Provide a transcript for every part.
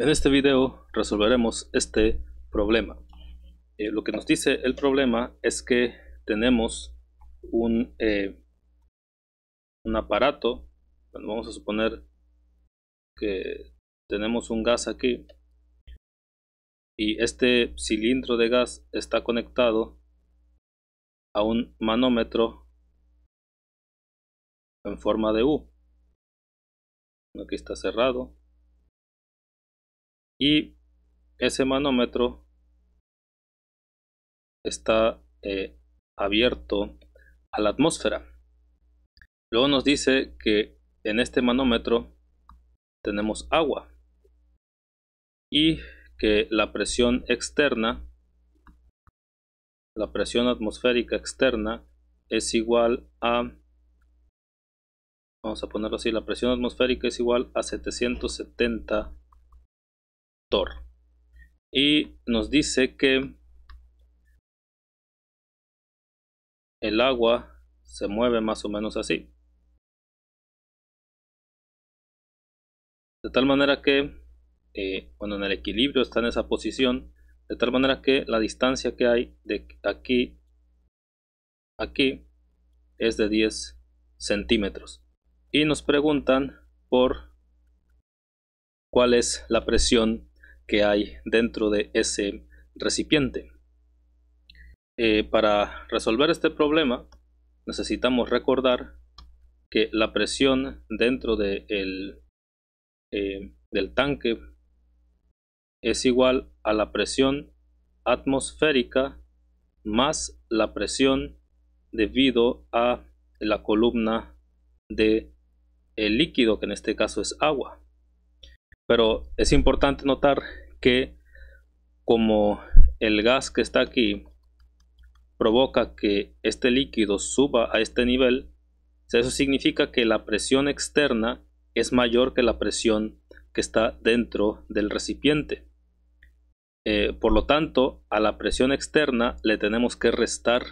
En este video resolveremos este problema. Eh, lo que nos dice el problema es que tenemos un, eh, un aparato, vamos a suponer que tenemos un gas aquí y este cilindro de gas está conectado a un manómetro en forma de U. Aquí está cerrado y ese manómetro está eh, abierto a la atmósfera. Luego nos dice que en este manómetro tenemos agua y que la presión externa, la presión atmosférica externa es igual a, vamos a ponerlo así, la presión atmosférica es igual a 770 y nos dice que el agua se mueve más o menos así. De tal manera que cuando eh, en el equilibrio está en esa posición, de tal manera que la distancia que hay de aquí aquí es de 10 centímetros. Y nos preguntan por cuál es la presión que hay dentro de ese recipiente. Eh, para resolver este problema necesitamos recordar que la presión dentro eh, del tanque es igual a la presión atmosférica más la presión debido a la columna de el líquido que en este caso es agua pero es importante notar que como el gas que está aquí provoca que este líquido suba a este nivel, eso significa que la presión externa es mayor que la presión que está dentro del recipiente. Eh, por lo tanto, a la presión externa le tenemos que restar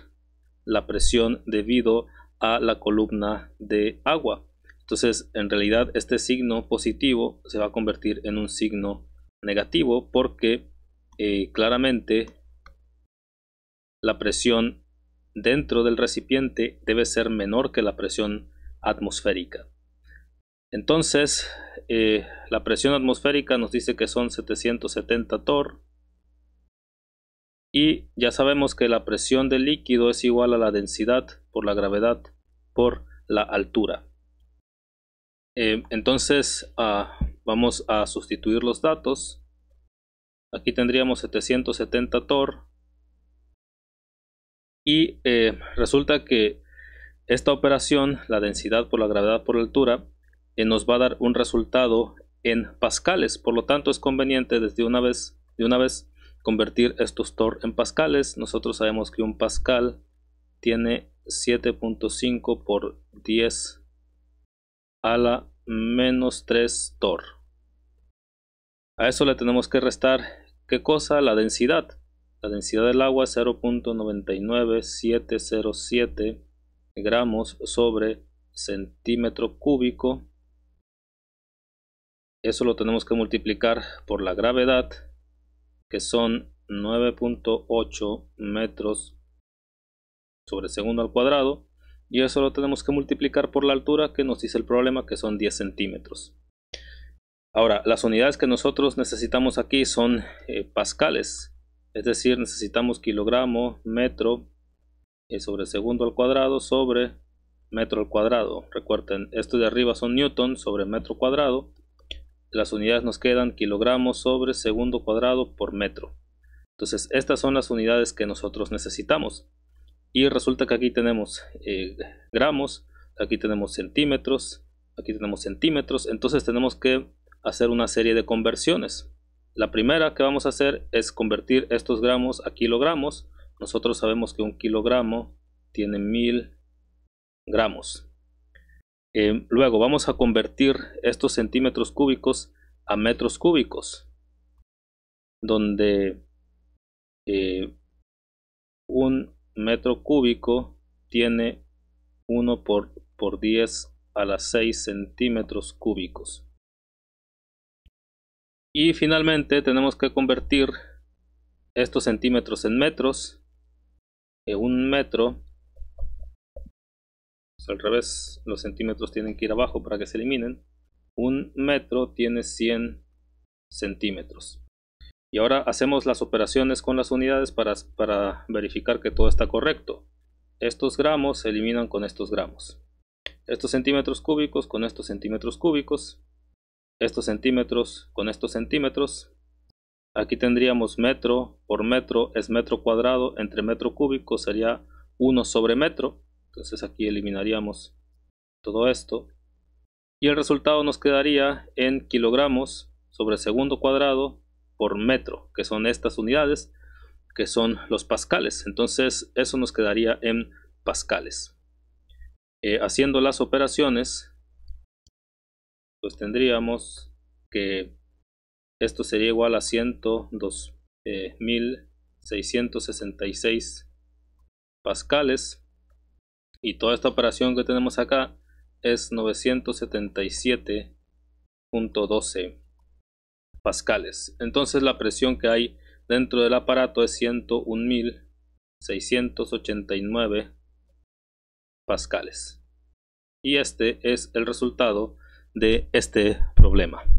la presión debido a la columna de agua. Entonces, en realidad, este signo positivo se va a convertir en un signo negativo porque eh, claramente la presión dentro del recipiente debe ser menor que la presión atmosférica. Entonces, eh, la presión atmosférica nos dice que son 770 torr. Y ya sabemos que la presión del líquido es igual a la densidad por la gravedad por la altura. Eh, entonces ah, vamos a sustituir los datos. Aquí tendríamos 770 TOR. Y eh, resulta que esta operación, la densidad por la gravedad por la altura, eh, nos va a dar un resultado en pascales. Por lo tanto, es conveniente desde una vez, de una vez convertir estos TOR en pascales. Nosotros sabemos que un pascal tiene 7.5 por 10 a la menos 3 tor. A eso le tenemos que restar, ¿qué cosa? La densidad. La densidad del agua es 0.99707 gramos sobre centímetro cúbico. Eso lo tenemos que multiplicar por la gravedad, que son 9.8 metros sobre segundo al cuadrado y eso lo tenemos que multiplicar por la altura que nos dice el problema que son 10 centímetros ahora las unidades que nosotros necesitamos aquí son eh, pascales es decir necesitamos kilogramo metro eh, sobre segundo al cuadrado sobre metro al cuadrado recuerden esto de arriba son newton sobre metro cuadrado las unidades nos quedan kilogramos sobre segundo cuadrado por metro entonces estas son las unidades que nosotros necesitamos y resulta que aquí tenemos eh, gramos, aquí tenemos centímetros, aquí tenemos centímetros, entonces tenemos que hacer una serie de conversiones. La primera que vamos a hacer es convertir estos gramos a kilogramos. Nosotros sabemos que un kilogramo tiene mil gramos. Eh, luego vamos a convertir estos centímetros cúbicos a metros cúbicos, donde eh, un metro cúbico tiene 1 por, por 10 a las 6 centímetros cúbicos. Y finalmente tenemos que convertir estos centímetros en metros. Eh, un metro, pues al revés, los centímetros tienen que ir abajo para que se eliminen. Un metro tiene 100 centímetros y ahora hacemos las operaciones con las unidades para, para verificar que todo está correcto. Estos gramos se eliminan con estos gramos. Estos centímetros cúbicos con estos centímetros cúbicos. Estos centímetros con estos centímetros. Aquí tendríamos metro por metro es metro cuadrado entre metro cúbico sería 1 sobre metro. Entonces aquí eliminaríamos todo esto. Y el resultado nos quedaría en kilogramos sobre segundo cuadrado por metro, que son estas unidades, que son los pascales. Entonces eso nos quedaría en pascales. Eh, haciendo las operaciones, pues tendríamos que esto sería igual a 102.666 eh, pascales. Y toda esta operación que tenemos acá es 977.12 pascales. Entonces la presión que hay dentro del aparato es 101.689 pascales. Y este es el resultado de este problema.